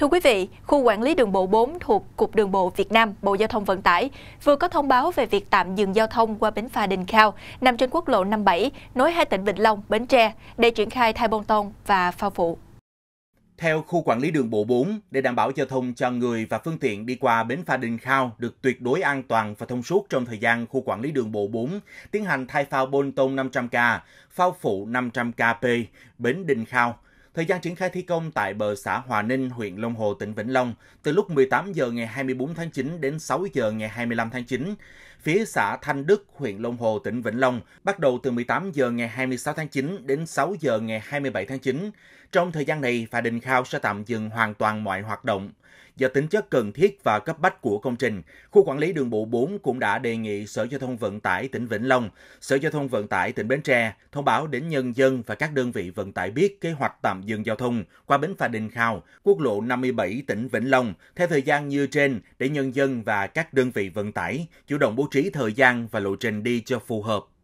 Thưa quý vị, khu quản lý đường bộ 4 thuộc Cục Đường bộ Việt Nam, Bộ Giao thông Vận tải vừa có thông báo về việc tạm dừng giao thông qua bến phà Đình Khao nằm trên quốc lộ 57 nối hai tỉnh Vĩnh Long, Bến Tre để triển khai thay bông tông và phao phụ. Theo khu quản lý đường bộ 4, để đảm bảo giao thông cho người và phương tiện đi qua bến phà Đình Khao được tuyệt đối an toàn và thông suốt trong thời gian khu quản lý đường bộ 4 tiến hành thay phao bôn tôn 500K, phao phụ 500KP, bến Đình Khao – Thời gian triển khai thi công tại bờ xã Hòa Ninh, huyện Long Hồ, tỉnh Vĩnh Long từ lúc 18 giờ ngày 24 tháng 9 đến 6 giờ ngày 25 tháng 9. Phía xã Thanh Đức, huyện Long Hồ, tỉnh Vĩnh Long bắt đầu từ 18 giờ ngày 26 tháng 9 đến 6 giờ ngày 27 tháng 9. Trong thời gian này, phà Đình Khao sẽ tạm dừng hoàn toàn mọi hoạt động. Do tính chất cần thiết và cấp bách của công trình, khu quản lý đường bộ 4 cũng đã đề nghị Sở Giao thông Vận tải tỉnh Vĩnh Long, Sở Giao thông Vận tải tỉnh Bến Tre thông báo đến nhân dân và các đơn vị vận tải biết kế hoạch tạm dừng giao thông qua bến phà Đình Khao, quốc lộ 57 tỉnh Vĩnh Long theo thời gian như trên để nhân dân và các đơn vị vận tải chủ động bố trí thời gian và lộ trình đi cho phù hợp